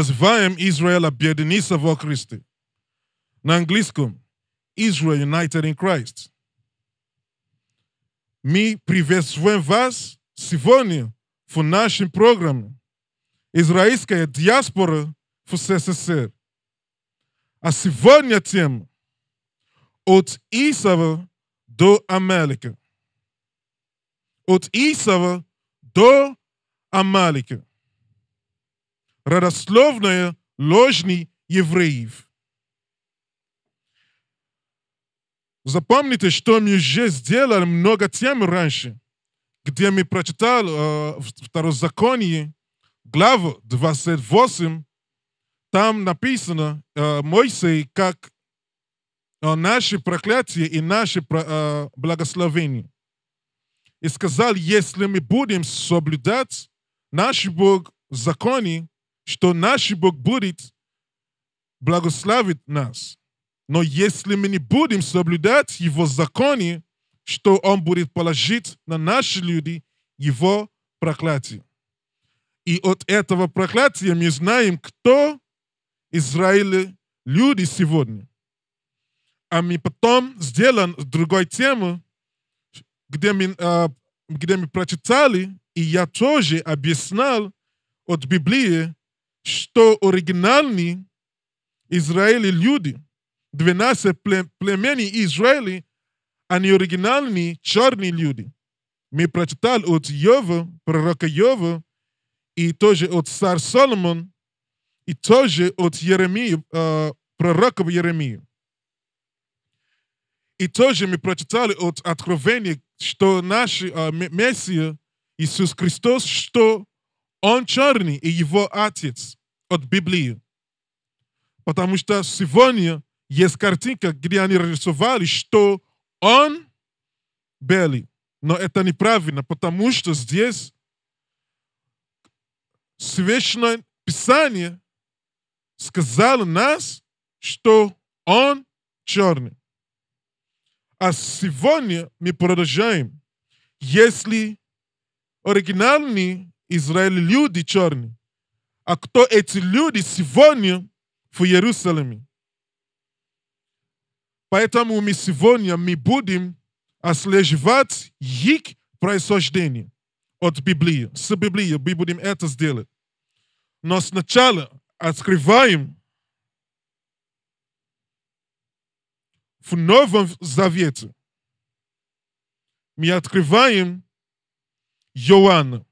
nas vaem Israel a biedniça vo Christi. Na anglisco, Israel united in Christ. Me prives vem vas, sivoni, fu nashin program. Israelisca é diáspora fu CCCR. A sivoni tiem, ot isava do América. Ot isava do América. родословная ложни евреев. Запомните, что мы уже сделали много тем раньше, где мы прочитал э, Второзаконие, главу 28, там написано э, Моисей, как э, наши проклятия и наши э, благословения. И сказал, если мы будем соблюдать наш Бог законы что наш Бог будет благословить нас. Но если мы не будем соблюдать Его законы, что Он будет положить на наши люди Его проклятие. И от этого проклятия мы знаем, кто Израиль люди сегодня. А мы потом сделаем другой тему, где мы, э, где мы прочитали, и я тоже объяснял от Библии, что оригинальные израильские люди, 12 племени Израиля, они оригинальные черные люди. Мы прочитали от Йова, пророка Йова, и тоже от царя Соломон, и тоже от Еремии, э, пророка Еремии. И тоже мы прочитали от Откровения, что наш э, Мессия, Иисус Христос, что он черный, и его отец от Библии. Потому что сегодня есть картинка, где они рисовали, что он белый. Но это неправильно, потому что здесь Священное Писание сказало нас, что он черный. А сегодня мы продолжаем. Если оригинальный Израиль люди черные. А кто эти люди сегодня в Иерусалиме? Поэтому мы сегодня мы будем отслеживать их происхождение от Библии. С Библии мы будем это сделать. Но сначала открываем в Новом Завете. Мы открываем Иоанна.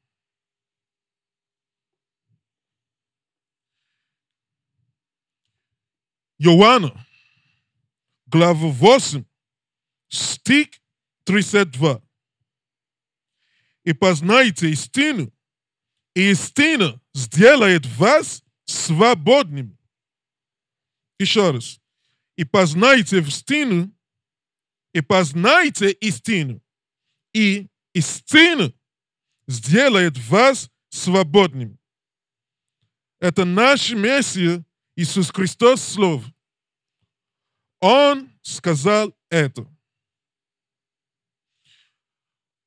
Иоанна, глава 8, стих 32. И познайте истину, и истина сделает вас свободными. Еще раз. И познайте истину, и познайте истину, и истина сделает вас свободными. Это наш Мессия Иисус Христос слов. Он сказал это.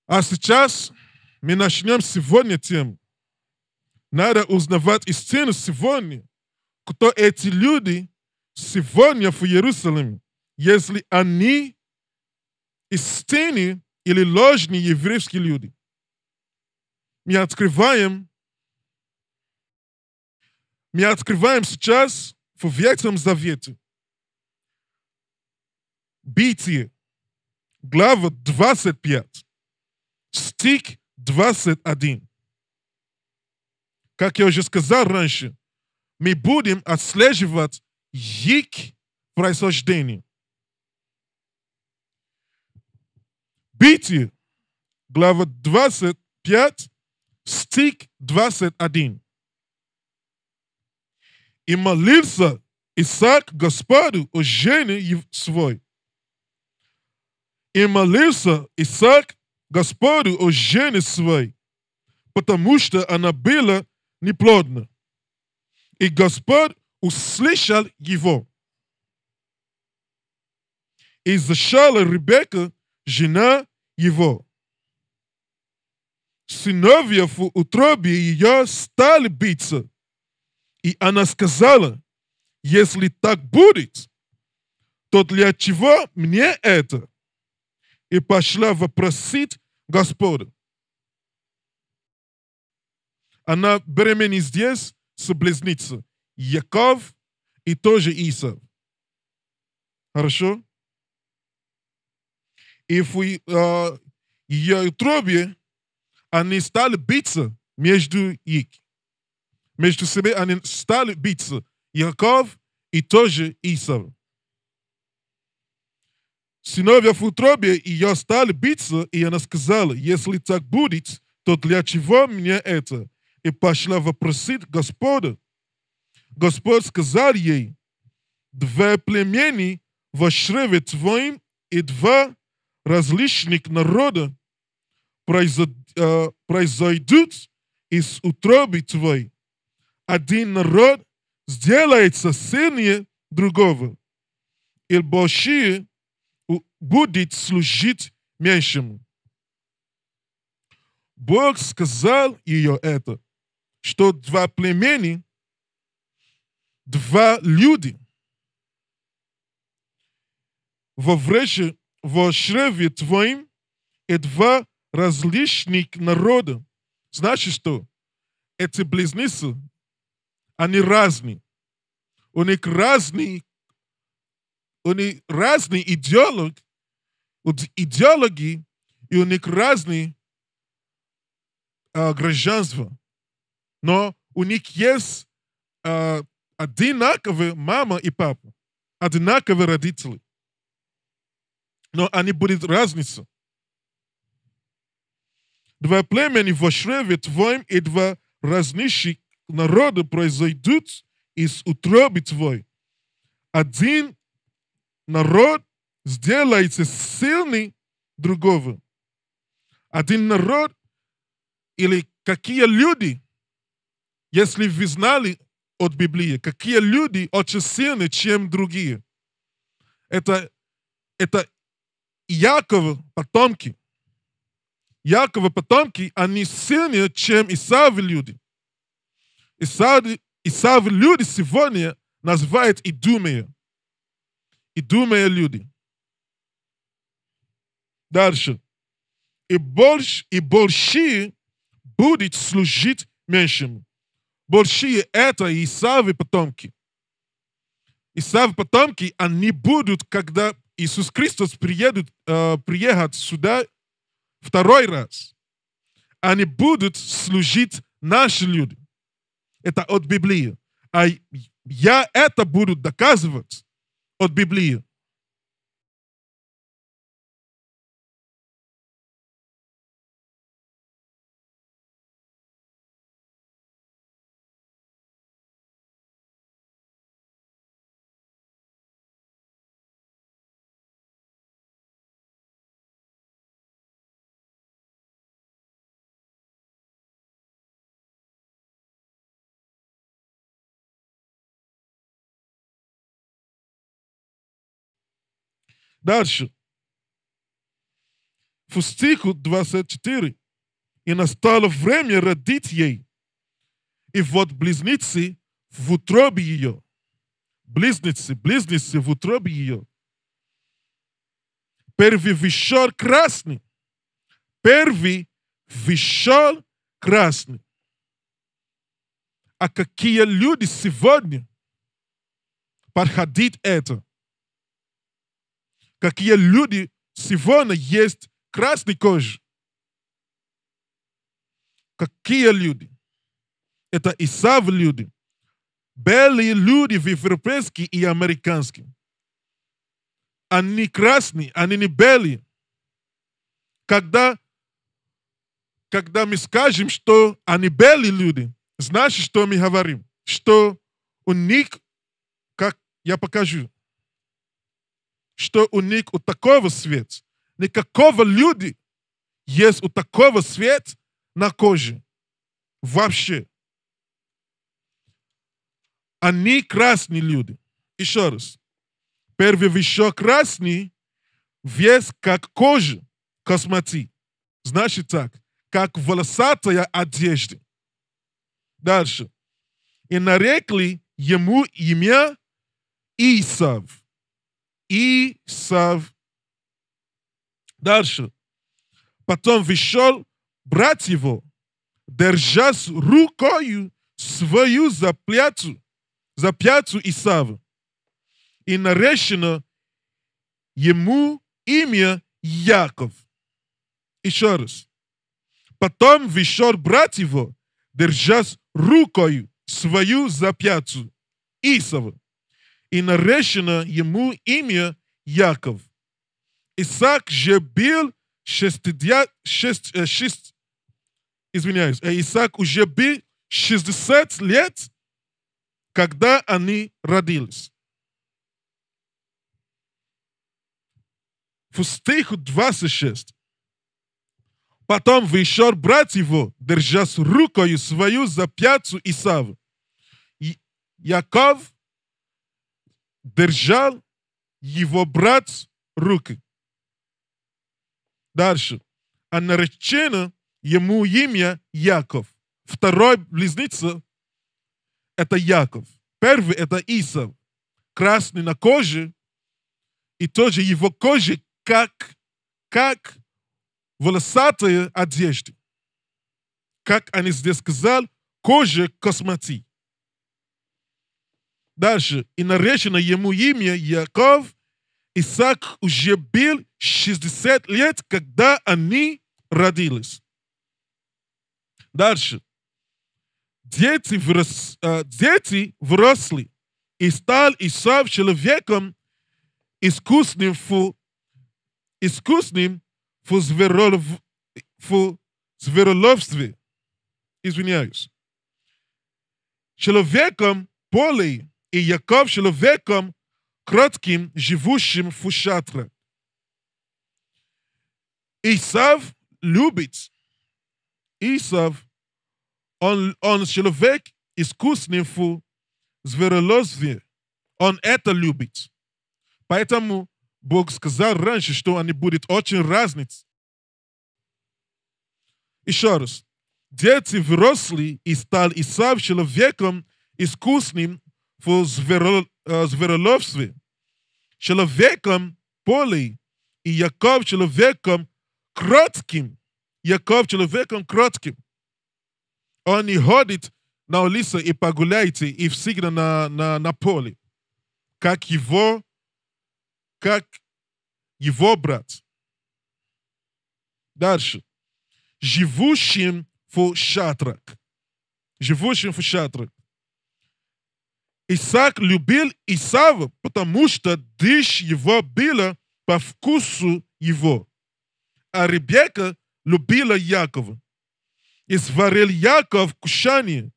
А сейчас мы начнем сегодня тему. Надо узнавать истину сегодня, кто эти люди сегодня в Иерусалиме, если они истинные или ложные еврейские люди. Мы открываем мы открываем сейчас в Ветхом Завете. Битие, глава 25, стих 21. Как я уже сказал раньше, мы будем отслеживать их происхождение. Битие, глава 25, стих 21. И молился Исаак Господу о жене свой. И молился Исаак Господу о жене своей, потому что она была неплодна. И Господь услышал его. И зашла Ребека, жена его. Сыновья в утробе ее стали биться, и она сказала, если так будет, то для чего мне это? И пошла вопросить Господа. Она беременна здесь, соблазница. Яков и тоже Иса. Хорошо? И в э, ее утробе они стали биться между их между собой они стали биться, Яков и тоже Исав. Сыновья в утробе ее стали биться, и она сказала, если так будет, то для чего мне это? И пошла вопросить Господа. Господь сказал ей, две племени во шреве твоим и два различных народа произойдут из утробы твоей один народ сделается сильнее другого, и большие будет служить меньшему. Бог сказал ее это, что два племени, два люди во вречи, во шреве твоим и два различных народа. Значит, что эти близнецы, они разные. У них разные, у них разные идеолог, идеологи, и у них разные э, гражданства. Но у них есть э, одинаковые мама и папа, одинаковые родители. Но они будут разница. Два племени в чреве твоем и два разнищих народа произойдут из утробы твой. Один народ сделается сильный другого. Один народ или какие люди, если вы знали от Библии, какие люди очень сильны, чем другие. Это, это Якова потомки. Якова потомки, они сильнее, чем Исаавы люди. Исав, Исав люди сегодня называют идумея. Идумея люди. Дальше. И больше, и больше будут служить меньшему. Большие – это Исавы потомки. Исавы потомки, они будут, когда Иисус Христос приедет, э, приехать сюда второй раз. Они будут служить наши люди. Это от Библии. А я это буду доказывать от Библии. Дальше. В стиху 24. «И настало время родить ей, и вот близнецы в утробе ее». Близнецы, близнецы в утробе ее. Первый вышел красный. Первый вышел красный. А какие люди сегодня подходит это? какие люди сегодня есть красной кожи. Какие люди? Это Исав люди. Белые люди в европейские и американские. Они красные, они не белые. Когда, когда мы скажем, что они белые люди, значит, что мы говорим? Что у них, как я покажу, что у них у такого свет. Никакого люди есть у такого свет на коже. Вообще. Они красные люди. Еще раз. Первый еще красный, весь как кожа космоти. Значит так, как волосатая одежда. Дальше. И нарекли ему имя Исав и сав Дальше. Потом вышел брат его, держа с рукою свою запляту, запляту Исава. И наречено ему имя Яков. Еще раз. Потом вышел брат его, держа с рукою свою запятую Исава и нарешено ему имя Яков. Исаак же был 60, 6, 6, извиняюсь, э, Исаак уже был 60 лет, когда они родились. В стиху 26. Потом вышел брат его, держась рукою свою за пятцу Исаву. Яков держал его брат руки. Дальше. А наречено ему имя Яков. Второй близнеца – это Яков. Первый – это Исав. Красный на коже. И тоже его кожа как, как волосатые одежды. Как они здесь сказали, кожа космати. Дальше. И наречено ему имя Яков. Исаак уже был 60 лет, когда они родились. Дальше. Дети, врос, э, дети выросли, и стал Исав человеком искусным в, искусным в, зверолов, в звероловстве. Извиняюсь. Человеком более и Яков человеком кротким, живущим в шатре. Исав любит. Исав, он, он человек искусный в зверолозве. Он это любит. Поэтому Бог сказал раньше, что они будут очень разниц. Еще раз. Дети выросли и стал Исав человеком искусным в звероловстве, человеком полей, и Яков человеком кротким. Яков человеком кротким. Он не ходит на улице и погуляйте, и всегда на, на, на поле, как его, как его брат. Дальше. Живущим в шатрак, Живущим в шатрак. Исаак любил Исава, потому что дичь его была по вкусу его. А Ребека любила Якова. И сварил Яков кушание,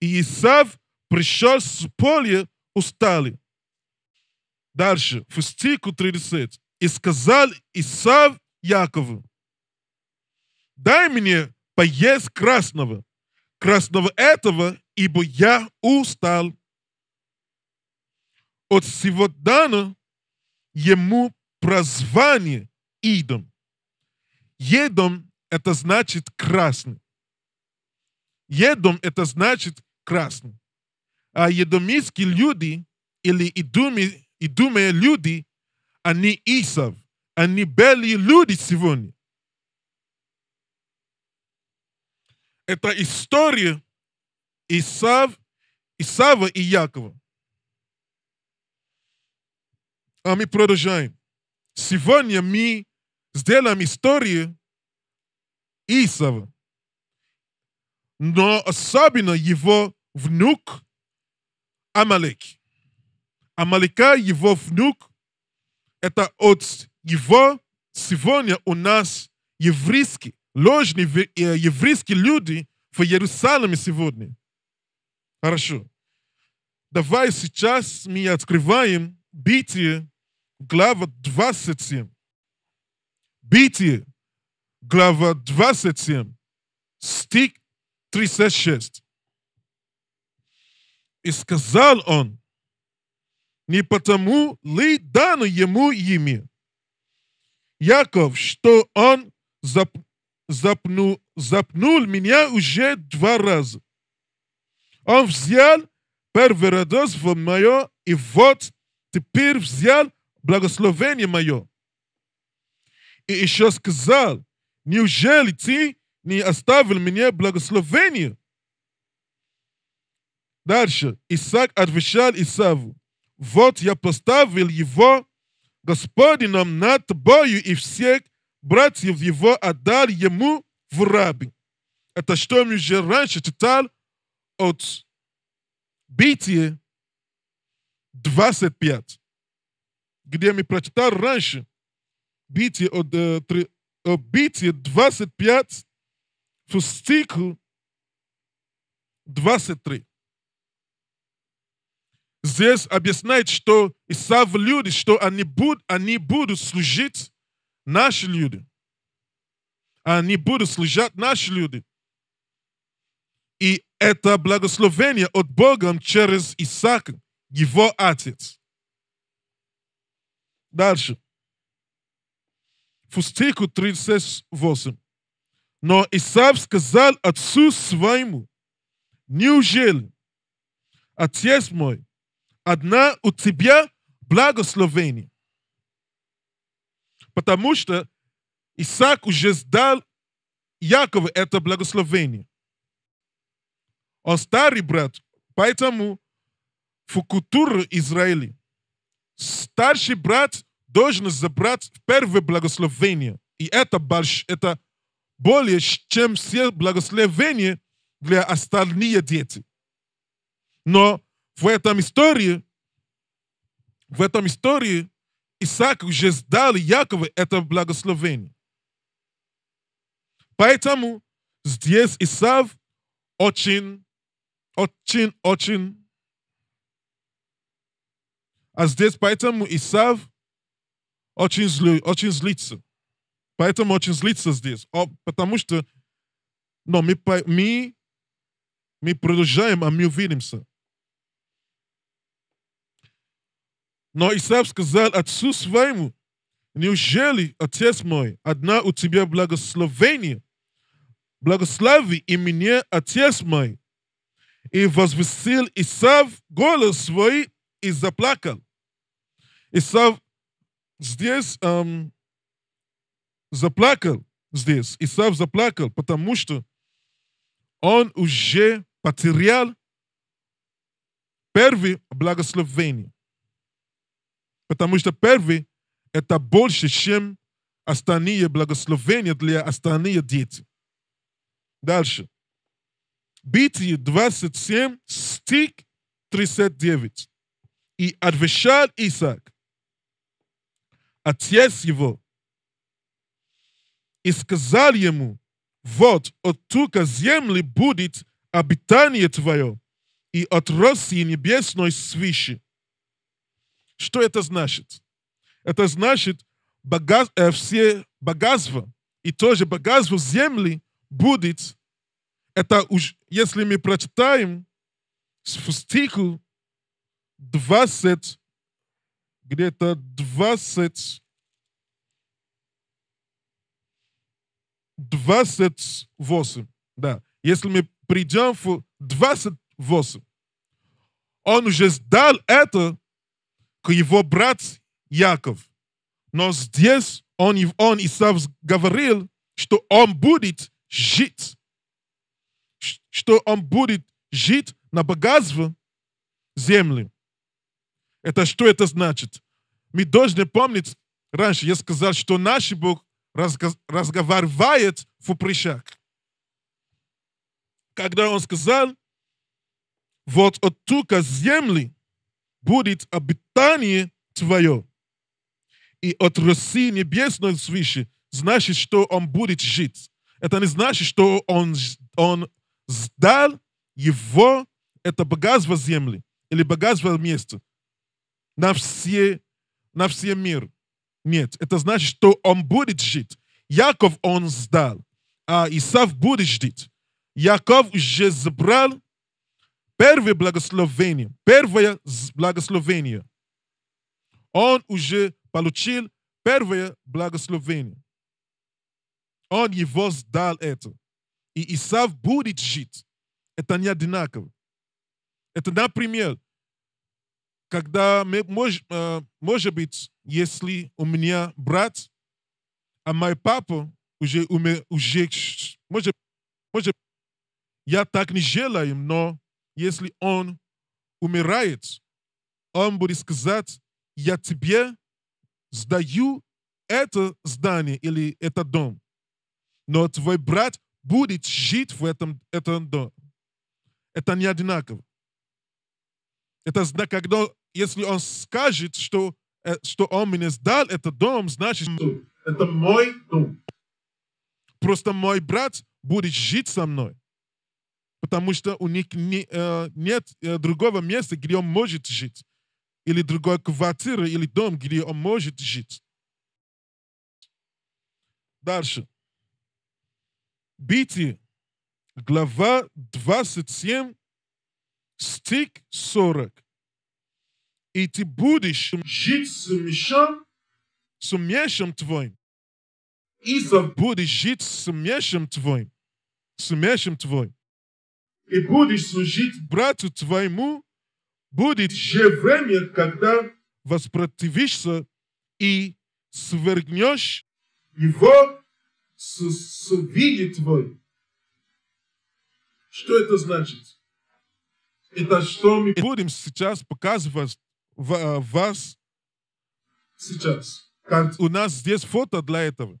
и Исав пришел с поля устали. Дальше, в стиху 30. И сказал Исав Якову, дай мне поесть красного, красного этого, ибо я устал. От всего дано ему прозвание Идом. Едом – это значит красный. Едом – это значит красный. А едомитские люди или идуми, идумые люди, они Исав, они белые люди сегодня. Это история Исав, Исава и Якова. А мы продолжаем. Сегодня мы сделаем историю Исава. Но особенно его внук Амалек. Амалека, его внук, это от его сегодня у нас еврейские, ложные еврейские люди в Иерусалиме сегодня. Хорошо. Давай сейчас мы открываем битие глава 27. Битие, глава 27, стих 36. И сказал он, не потому ли дано ему имя? Яков, что он зап, запнул, запнул меня уже два раза. Он взял первородос в мое, и вот теперь взял благословение мое. И еще сказал, неужели ты не оставил мне благословение? Дальше. Исаак отвечал Исаву, вот я поставил его господином над тобою, и всех братьев его отдал ему в рабы. Это что мы уже раньше читал от Бития 25 где мы прочитали раньше, Битие, от, э, 3, э, Битие 25, стих 23. Здесь объясняет, что Исав люди, что они, будут они будут служить наши люди. Они будут служить наши люди. И это благословение от Бога через Исаак его отец. Дальше. Фустику 38. Но Исав сказал отцу своему, неужели, отец мой, одна у тебя благословение? Потому что Исаак уже сдал Якову это благословение. Он старый брат, поэтому в культуру Израиля старший брат должен забрать первое благословение. И это, больш... это более, чем все благословения для остальных детей. Но в этом истории, в этом истории Исаак уже сдал Якову это благословение. Поэтому здесь Исав очень, очень, очень а здесь поэтому Исав очень, злой, очень злится. Поэтому очень злится здесь. О, потому что но мы, мы, мы продолжаем, а мы увидимся. Но Исав сказал отцу своему, неужели, отец мой, одна у тебя благословение, благослови и меня, отец мой. И возвестил Исав голос свой и заплакал. Исав здесь эм, заплакал, здесь Исав заплакал, потому что он уже потерял первое благословение. Потому что первый – это больше, чем остальные благословения для остальных детей. Дальше. Битие 27, стих 39. И отвечал Исаак, отец его, и сказал ему, вот от тука земли будет обитание твое, и от России небесной свыше. Что это значит? Это значит, богаз, э, все богатства и тоже богатство земли будет. Это уж, если мы прочитаем в стиху 20 где-то 20, 28, да. Если мы придем в 28, он уже сдал это к его брату Яков. Но здесь он, он Исав говорил, что он будет жить. Что он будет жить на богатство земли. Это что это значит? Мы должны помнить, раньше я сказал, что наш Бог разговаривает в упряжах. Когда он сказал, вот от тука земли будет обитание твое, и от России небесной свыше, значит, что он будет жить. Это не значит, что он, он сдал его, это богатство земли или богатство места на, все, на все мир. Нет, это значит, что он будет жить. Яков он сдал, а Исав будет жить. Яков уже забрал первое благословение, первое благословение. Он уже получил первое благословение. Он его сдал это. И Исав будет жить. Это не одинаково. Это, например, когда, мы, мож, э, может быть, если у меня брат, а мой папа уже, умер, уже может, может, я так не желаю, но если он умирает, он будет сказать, я тебе сдаю это здание или этот дом. Но твой брат будет жить в этом, этом доме. Это не одинаково. Это когда, если он скажет, что, э, что он мне сдал этот дом, значит, что это мой дом. Просто мой брат будет жить со мной, потому что у них не, э, нет э, другого места, где он может жить, или другой квартиры, или дом, где он может жить. Дальше. Бити, глава 27, стих 40. И ты будешь жить с мешом, с мешем твоим. И будешь жить с мешем твоим, с мешем твоим. И будешь служить брату твоему, будет же время, когда воспротивишься и свергнешь его с, с твой. Что это значит? Это что мы будем сейчас показывать э, вас? Сейчас. У нас здесь фото для этого.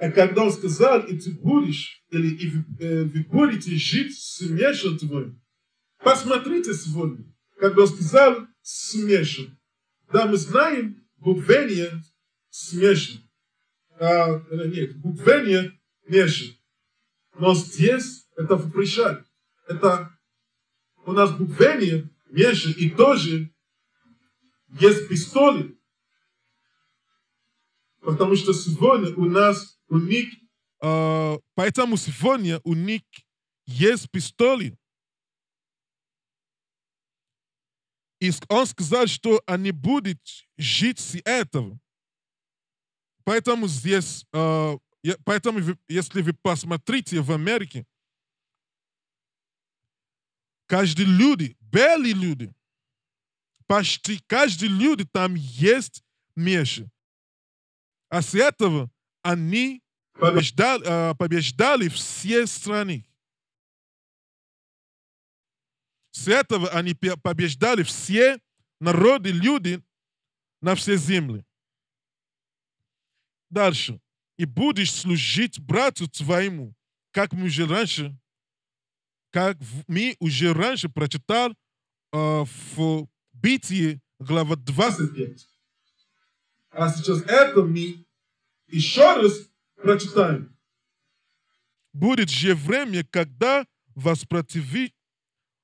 И а когда он сказал, и ты будешь, или и вы, э, вы будете жить смешан твоим. Посмотрите сегодня, когда он сказал смешан. Да, мы знаем, буквение смешан. А, э, нет, буквение смешан. Но здесь это в прыщах. Это у нас буквение меньше и тоже есть пистоли. Потому что сегодня у нас у Uh, э, поэтому сегодня у них есть пистоли. И он сказал, что они будут жить с этого. Поэтому здесь, uh, поэтому если вы посмотрите в Америке, каждый люди, бели люди. Почти каждый люди там есть меньше. А с этого они побеждали, э, побеждали все страны. С этого они побеждали все народы, люди на все земли. Дальше. И будешь служить брату твоему, как мы уже раньше как мы уже раньше прочитал э, в Битии, глава 29. А сейчас это мы еще раз прочитаем. Будет же время, когда воспротиви,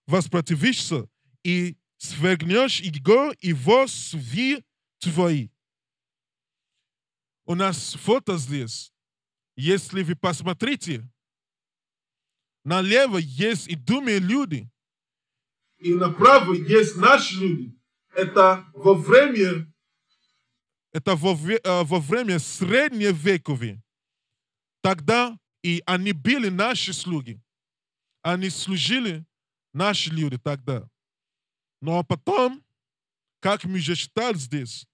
воспротивишься и свергнешь его, его сви твои. У нас фото здесь. Если вы посмотрите, Налево есть и думые люди. И направо есть наши люди. Это во время... Это во, э, во время средневековье. Тогда и они были наши слуги. Они служили наши люди тогда. Но ну, а потом, как мы же читали здесь,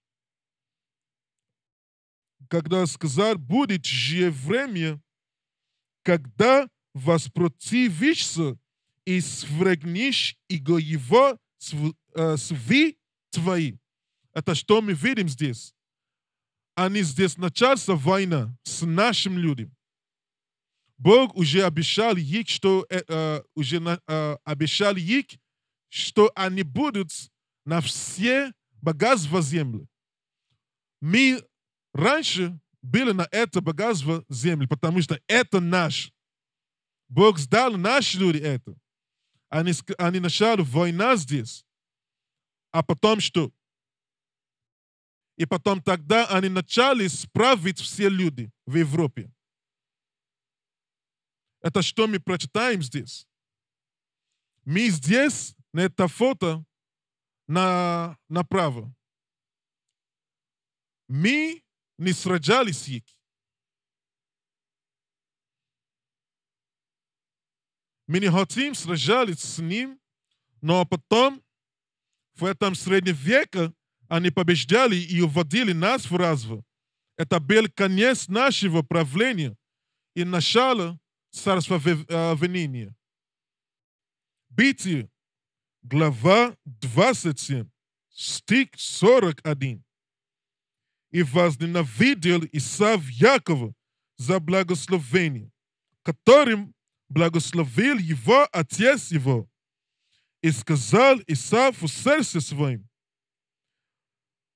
когда сказал, будет же время, когда воспротивишься и свергнешь его, его св, э, сви твои. Это что мы видим здесь? Они здесь начался война с нашим людям. Бог уже обещал их, что э, э уже э, обещал их, что они будут на все богатства земли. Мы раньше были на это богатство земли, потому что это наш. Бог сдал наши люди это. Они, они начали война здесь. А потом что? И потом тогда они начали справить все люди в Европе. Это что мы прочитаем здесь? Мы здесь, на это фото, на, направо. Мы не сражались с Яки. Мы не хотим сражались с ним, но потом, в этом среднем веке, они побеждали и уводили нас в разве. Это был конец нашего правления и начало царства Вениния. Э, Битие, глава 27, стих 41. И возненавидел Исав Якова за благословение, которым благословил его отец его. И сказал Исафу сердце своим,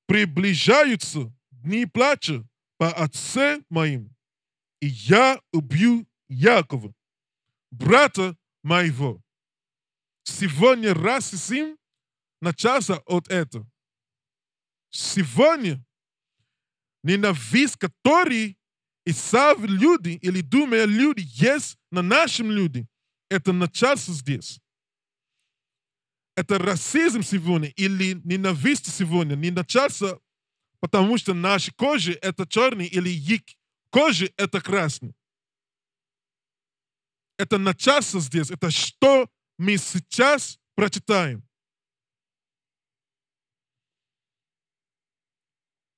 приближаются дни плача по отце моим, и я убью Якова, брата моего. Сегодня раз и сим начался от этого. Сегодня ненависть, который и сами люди, или думая люди, есть на нашем люди. Это начальство здесь. Это расизм сегодня или ненависть сегодня, не начальство, потому что наши кожи – это черный или их кожи – это красный. Это начальство здесь, это что мы сейчас прочитаем.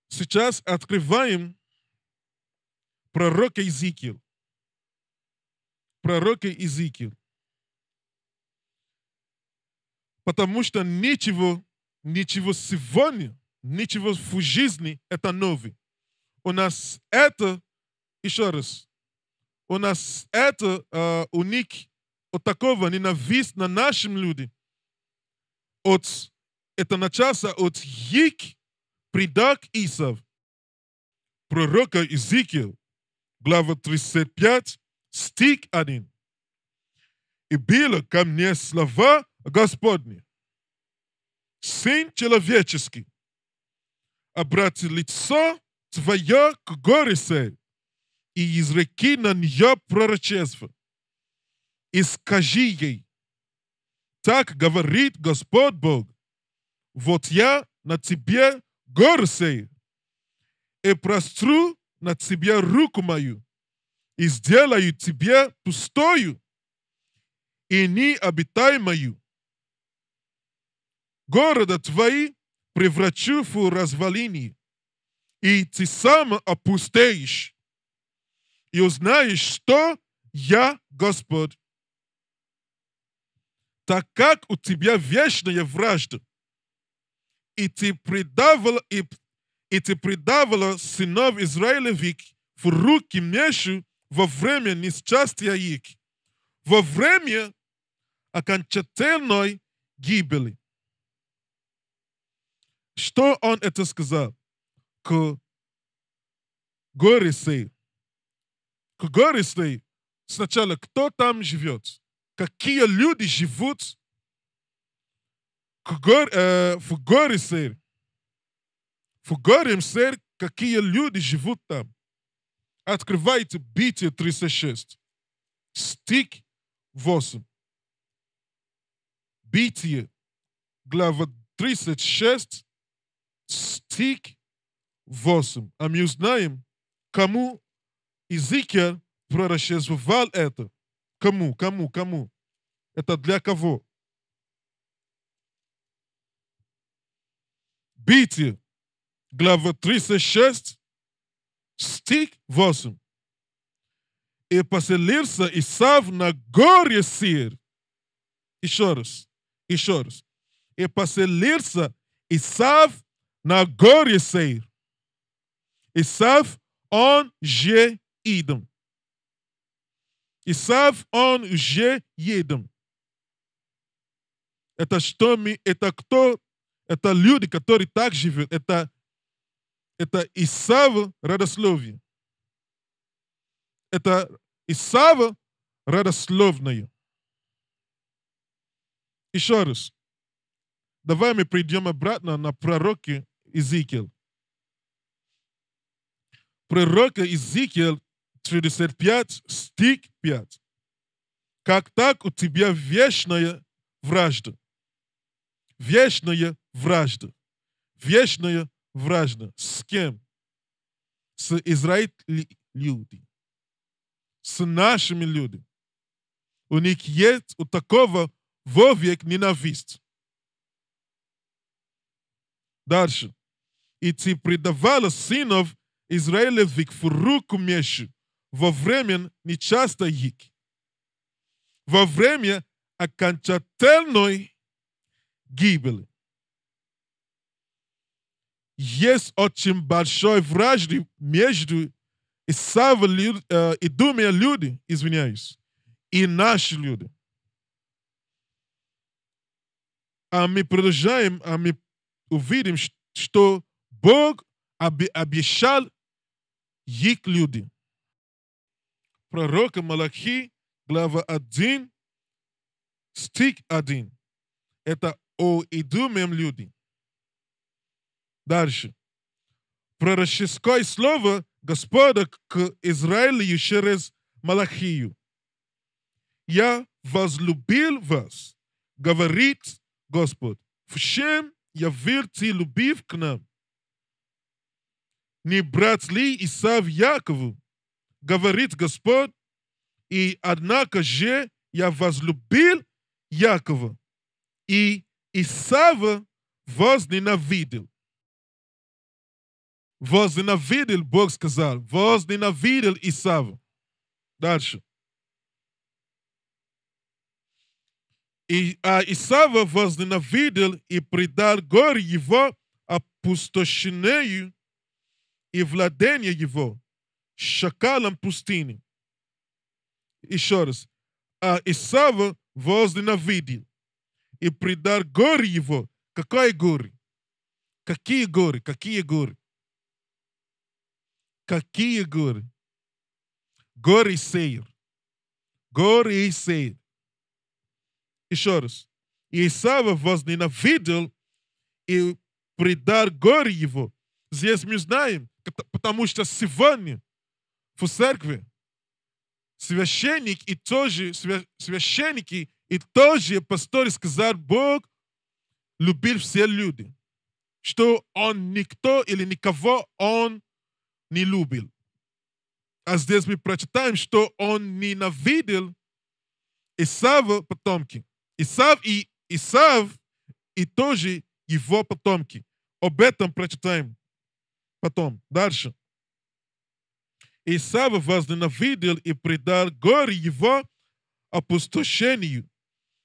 Сейчас открываем пророк Иезекиил. Пророк Иезекиил. Потому что ничего, ничего сегодня, ничего в жизни это новое. У нас это, еще раз, у нас это э, уник от такого ненависть на нашим людям. От, это начался от ик предак Исав, пророка Иезекиил, глава 35, стих 1. «И было ко мне слова Господни, Сын человеческий, обрати лицо твое к горе сей, и изреки на нее пророчество, и скажи ей, так говорит Господь Бог, вот я на тебе горы сей, и простру на тебе руку мою и сделаю тебе пустою и необитаемою. Города твои превращу в развалины, и ты сам опустеешь, и узнаешь, что я Господь. Так как у тебя вечная вражда, и ты предавал, и и ты предавала сынов Израилевик в руки Мешу во время несчастья их, во время окончательной гибели. Что он это сказал? К горестной. К горестной сначала кто там живет, какие люди живут к гор, в горестной Вговорим, сэр, какие люди живут там. Открывайте Битие 36, стих 8. Битие, глава 36, стих 8. А мы узнаем, кому Изикер пророчествовал это. Кому, кому, кому? Это для кого? Битие глава 36, стих 8. И поселился Исав на горе Сир. Еще раз, еще раз. И поселился Исав на горе Сир. Исав, он же Идом. Исав, он же Едом. Это что мы, это кто? Это люди, которые так живут. Это это Исав родословие. Это Исава родословное. Еще раз. Давай мы придем обратно на пророки Иезекиил. Пророка Иезекиил 35, стих 5. Как так у тебя вечная вражда? Вечная вражда. Вечная вражда. С кем? С израильтями. С нашими людьми. У них есть у такого вовек ненависть. Дальше. И ты предавала сынов Израилевых в руку мешу во время нечасто их. Во время окончательной гибели. Есть очень большой вражды между Исава люд, э, и Думия люди, извиняюсь, и наши люди. А мы продолжаем, а мы увидим, что Бог обещал их люди. Пророк Малахи, глава 1, стих 1. Это о идумем люди. Дальше. Пророческое слово Господа к Израилю через Малахию. «Я возлюбил вас, говорит Господь, в чем явил ты любовь к нам? Не брат ли Исав Якову, говорит Господь, и однако же я возлюбил Якова, и Исава возненавидел. Возненавидел, Бог сказал, возненавидел Исава. Дальше. И, а Исава возненавидел и предал горе его опустошенею и владение его шакалом пустыни. Еще раз. А Исава возненавидел и предал горе его. Какое горе? Какие горы? Какие горы? Какие горы? Горы Сеир. Горы Сеир. Еще раз. Исава возненавидел и предал горе его. Здесь мы знаем, потому что сегодня в церкви священник и тоже священники и тоже пастор сказал, Бог любил все люди, что он никто или никого он не любил. А здесь мы прочитаем, что он ненавидел Исава потомки. Исав и Исав и тоже его потомки. Об этом прочитаем потом. Дальше. Исав возненавидел и предал горе его опустошению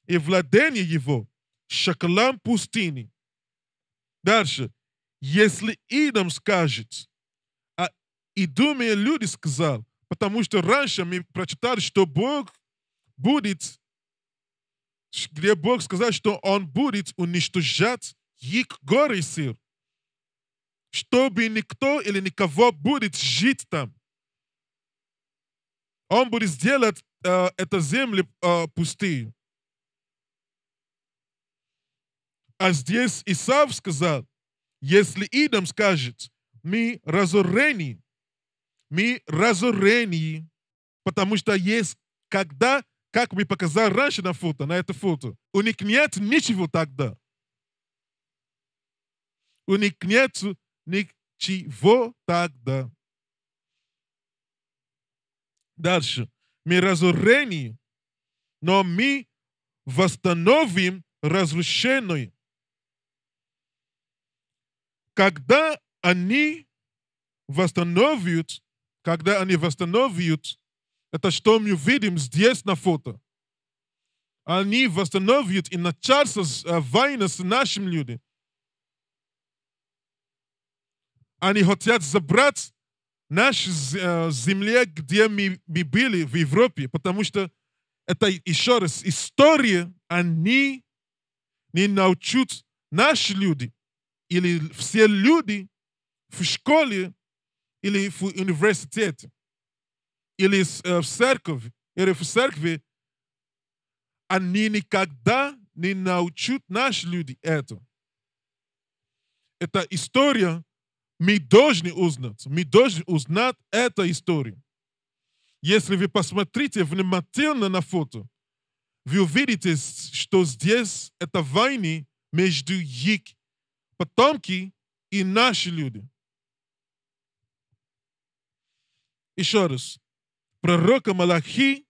и владение его шакалам пустыни. Дальше. Если Идом скажет, и думая, люди сказал, потому что раньше мы прочитали, что Бог будет, где Бог сказал, что Он будет уничтожать их горы сил, чтобы никто или никого будет жить там. Он будет сделать э, эту землю э, пустые. А здесь Исав сказал, если Идам скажет, мы разорены, мы разорены, потому что есть, когда, как мы показали раньше на фото, на это фото, у них нет ничего тогда. У них нет ничего тогда. Дальше. Мы разорены, но мы восстановим разрушенное. Когда они восстановят когда они восстановят это, что мы видим здесь на фото. Они восстановят и с э, войны с нашими людьми. Они хотят забрать нашу э, земли, где мы, мы были в Европе, потому что это еще раз история, они не научат наши люди или все люди в школе или в университете, или в церковь, или в церкви, они никогда не научат наши люди это. Эта история, мы должны узнать, мы должны узнать эту историю. Если вы посмотрите внимательно на фото, вы увидите, что здесь это войны между их потомки и наши люди. Еще раз. Пророка Малахи,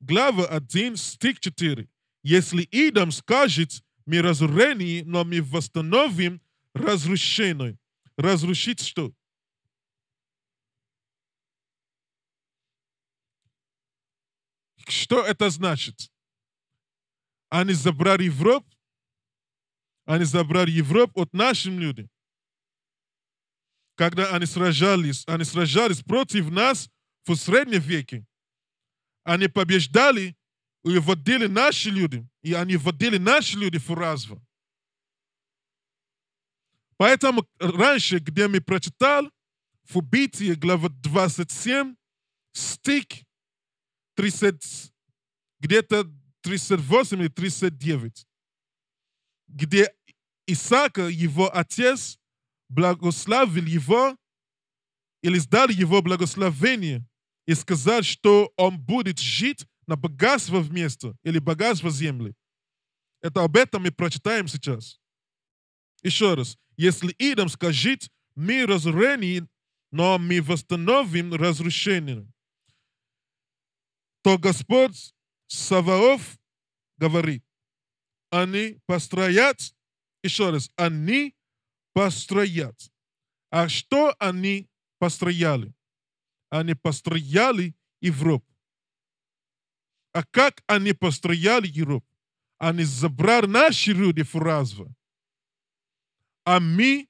глава 1, стих 4. Если Идам скажет, мы разорены, но мы восстановим разрушенное. Разрушить что? Что это значит? Они забрали Европу, они забрали Европу от нашим людям когда они сражались, они сражались против нас в средние веки. Они побеждали и водили наши люди, и они водили наши люди в разво. Поэтому раньше, где мы прочитали, в убитии, глава 27, стих 30, где-то 38 или 39, где Исаака, его отец, благословил его или сдал его благословение и сказал, что он будет жить на богатство вместо или богатство земли. Это об этом мы прочитаем сейчас. Еще раз. Если идем скажет, мы разорены, но мы восстановим разрушение, то Господь Саваоф говорит, они построят, еще раз, они построять. А что они построили? Они построили Европу. А как они построили Европу? Они забрали наши люди фразы. А мы,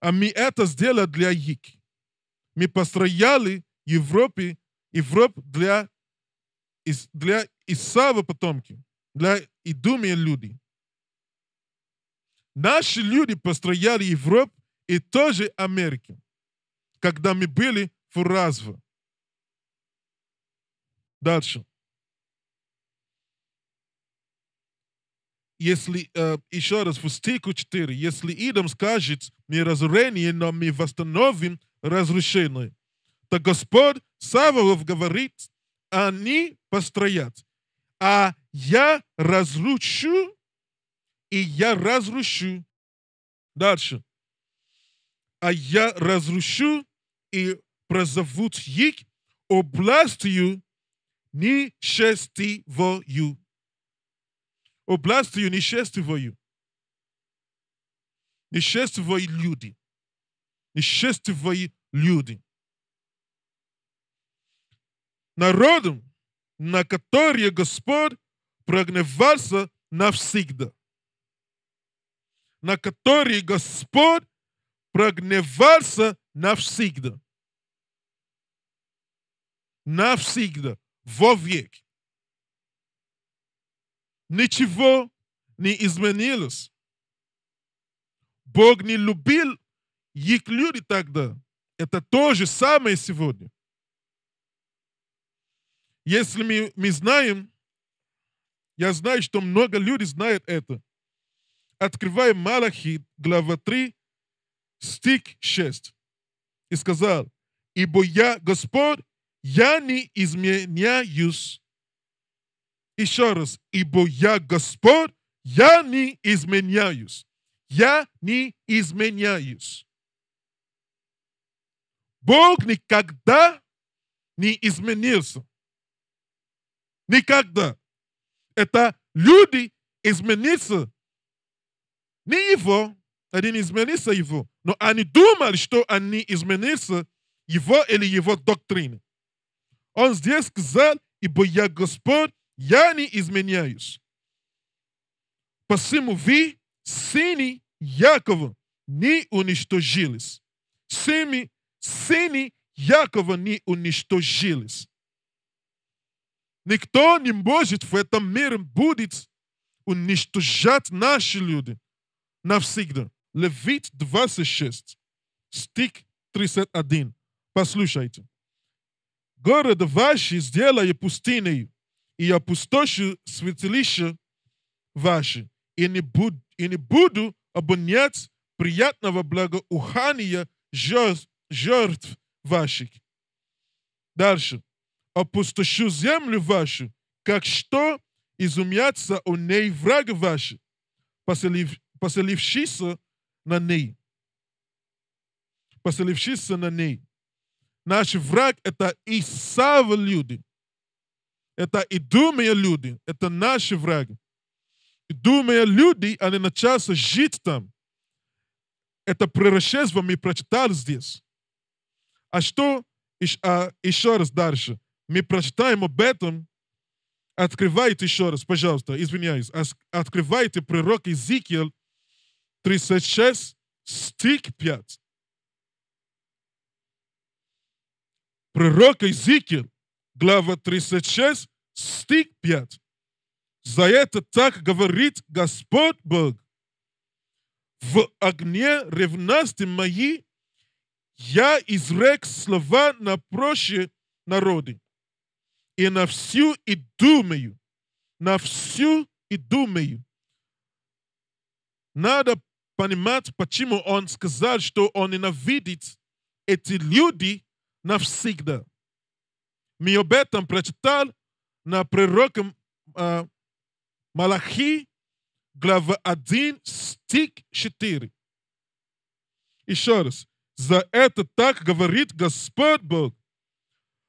а мы это сделали для их. Мы построили Европе, Европу для, для Исава потомки, для идумия людей. Наши люди построили Европу и тоже Америку, когда мы были в разве. Дальше. Если, э, еще раз, в стику 4, если Идом скажет, мы разорение, но мы восстановим разрушенное. то Господь Савов говорит, они построят, а я разручу и я разрушу. Дальше. А я разрушу и прозовут их областью нечестивою. Областью нечестивою. Нечестивые люди. Нечестивые люди. Народом, на которые Господь прогневался навсегда – на который Господь прогневался навсегда. Навсегда, вовек. Ничего не изменилось. Бог не любил их люди тогда. Это то же самое сегодня. Если мы, мы знаем, я знаю, что много людей знают это – Открывай Малахи, глава 3, стих 6. И сказал, «Ибо я, Господь, я не изменяюсь». Еще раз, «Ибо я, Господь, я не изменяюсь». Я не изменяюсь. Бог никогда не изменился. Никогда. Это люди измениться не его, или не изменится его, но они думали, что они изменятся его или его доктрины. Он здесь сказал, ибо я Господь, я не изменяюсь. Посему вы, сыны Якова, не уничтожились. Сыны, сыны Якова не уничтожились. Никто не может в этом мире будет уничтожать наши люди навсегда. Левит 26, стих 31. Послушайте. Город ваши сделаю пустыней, и опустошу святилище ваши, и не, буд, и не буду обонять приятного благоухания жертв, жертв ваших. Дальше. Опустошу землю вашу, как что изумятся у ней враг ваши, поселив, Поселившись на ней. поселившись на ней. Наш враг – это Исавы люди. Это и думые люди. Это наши враги. И думые люди, они начали жить там. Это пророчество мы прочитали здесь. А что а, еще раз дальше? Мы прочитаем об этом. Открывайте еще раз, пожалуйста, извиняюсь. Открывайте пророк Иезекииль, 36, стих 5. Пророк Иезекииль, глава 36, стих 5. За это так говорит Господь Бог. В огне ревности моей я изрек слова на прочие народы. И на всю и думаю, на всю и думаю. Надо понимать, почему он сказал, что он ненавидит эти люди навсегда. Мы об этом прочитал на пророке э, а, Малахи, глава 1, стих 4. Еще раз. За это так говорит Господь Бог.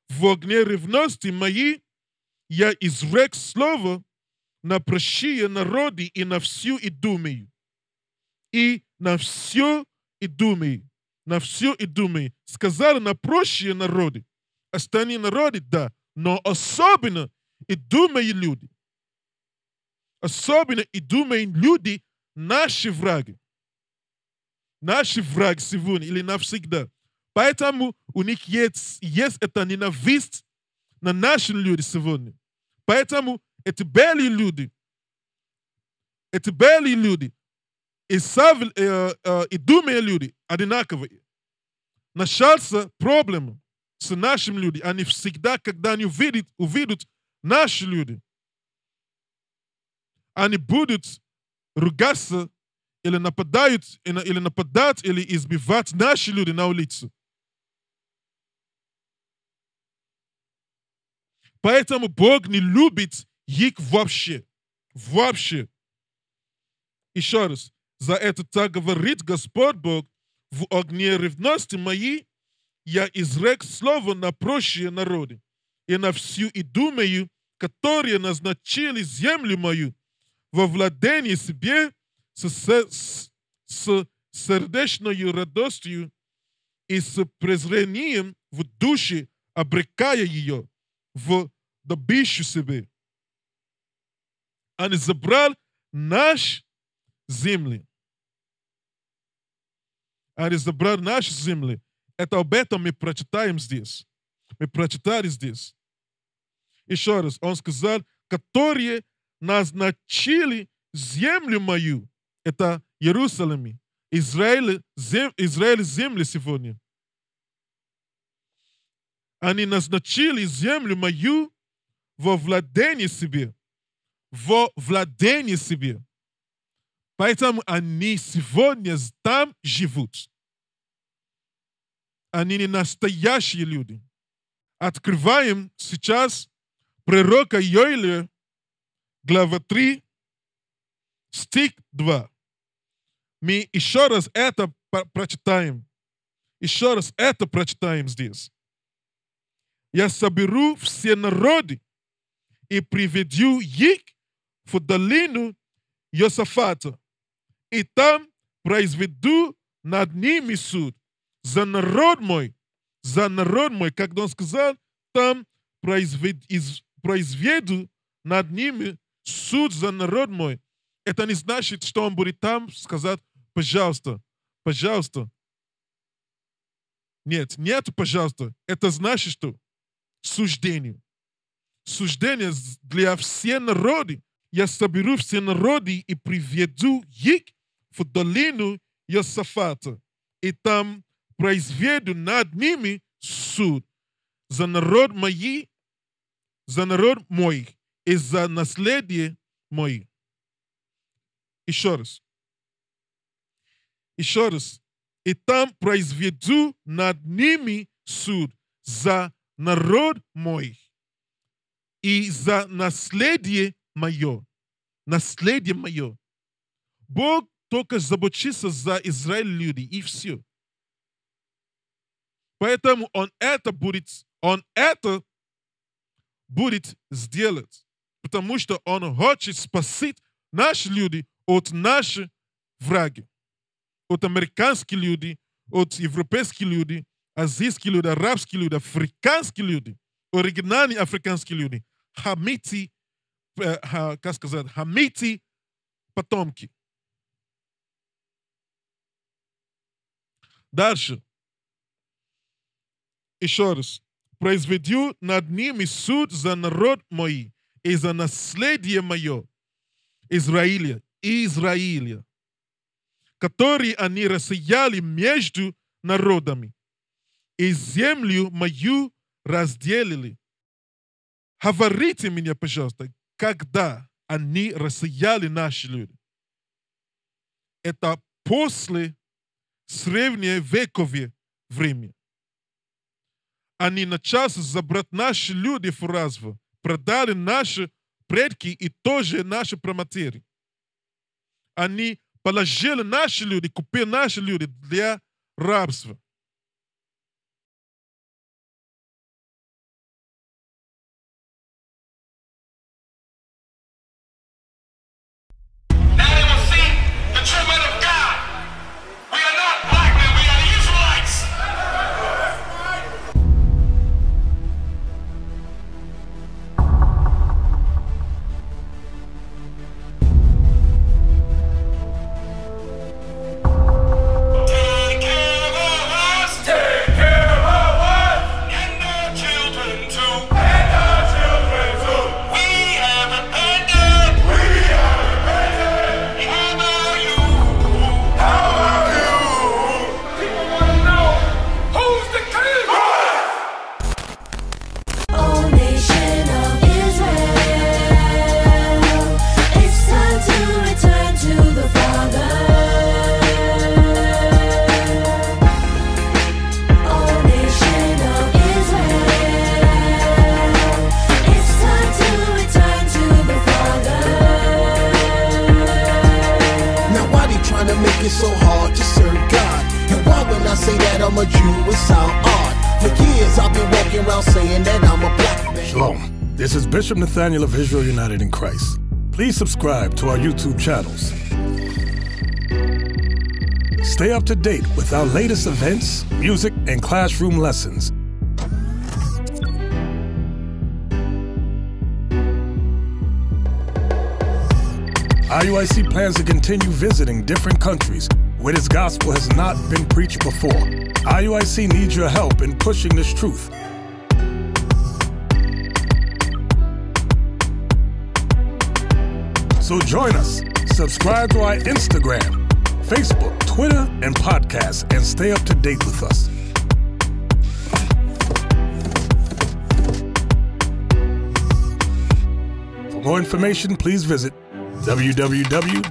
В огне ревности моей я изрек слово на прощение народы и на всю и думаю и на все и на все и думай. Сказали на прочие народы, остальные народы, да, но особенно и люди. Особенно и люди, наши враги. Наши враги сегодня или навсегда. Поэтому у них есть, есть эта ненависть на наши люди сегодня. Поэтому эти белые люди, эти белые люди, и, сав, э, э, и думая люди одинаковые. Начался проблема с нашими людьми. Они всегда, когда они увидят, увидят наши люди, они будут ругаться или нападают, или нападать, или избивать наши люди на улицу, Поэтому Бог не любит их вообще. Вообще. Еще раз. За это так говорит Господь Бог, в огне ревности моей я изрек слово на прощие народы и на всю иду мою, которые назначили землю мою во владении себе с, с, с сердечной радостью и с презрением в душе, обрекая ее в добищу себе. А не забрал наш земли а разобрал наши земли. Это об этом мы прочитаем здесь. Мы прочитали здесь. Еще раз, он сказал, которые назначили землю мою. Это Иерусалим, Израиль, Израиль земли сегодня. Они назначили землю мою во владение себе. Во владение себе. Поэтому они сегодня там живут. Они не настоящие люди. Открываем сейчас пророка Йоэля, глава 3, стих 2. Мы еще раз это прочитаем. Еще раз это прочитаем здесь. Я соберу все народы и приведу их в долину Йосафата, и там произведу над ними суд. За народ мой, за народ мой, как он сказал, там произвед, из, произведу над ними суд за народ мой. Это не значит, что он будет там сказать, пожалуйста, пожалуйста. Нет, нет, пожалуйста. Это значит, что суждение. Суждение для всех народов, Я соберу все народы и приведу их в долину Йосафата, и там произведу над ними суд за народ мои, за народ мой и за наследие мое. Еще раз. Еще раз. И там произведу над ними суд за народ мой и за наследие мое. Наследие мое. Бог только заботиться за Израиль люди, и все. Поэтому он это будет, он это будет сделать, потому что он хочет спасти наши люди от наших враги, от американских людей, от европейских людей, азийских людей, арабских людей, африканских людей, оригинальные африканские люди, хамити, э, как сказать, хамити потомки. Дальше. Еще раз. Произведю над ними суд за народ мой и за наследие мое Израиля, Израиля, который они рассеяли между народами, и землю мою разделили. Говорите мне, пожалуйста, когда они рассеяли наши люди? Это после средние вековые время. Они а на час забрать наши люди в разве продали наши предки и тоже наши праматери. Они положили наши люди, купили наши люди для рабства. Bishop Nathaniel of Israel United in Christ. Please subscribe to our YouTube channels. Stay up to date with our latest events, music, and classroom lessons. IUIC plans to continue visiting different countries where this gospel has not been preached before. IUIC needs your help in pushing this truth So join us. Subscribe to our Instagram, Facebook, Twitter, and podcast and stay up to date with us. For more information, please visit www.israelunite.org.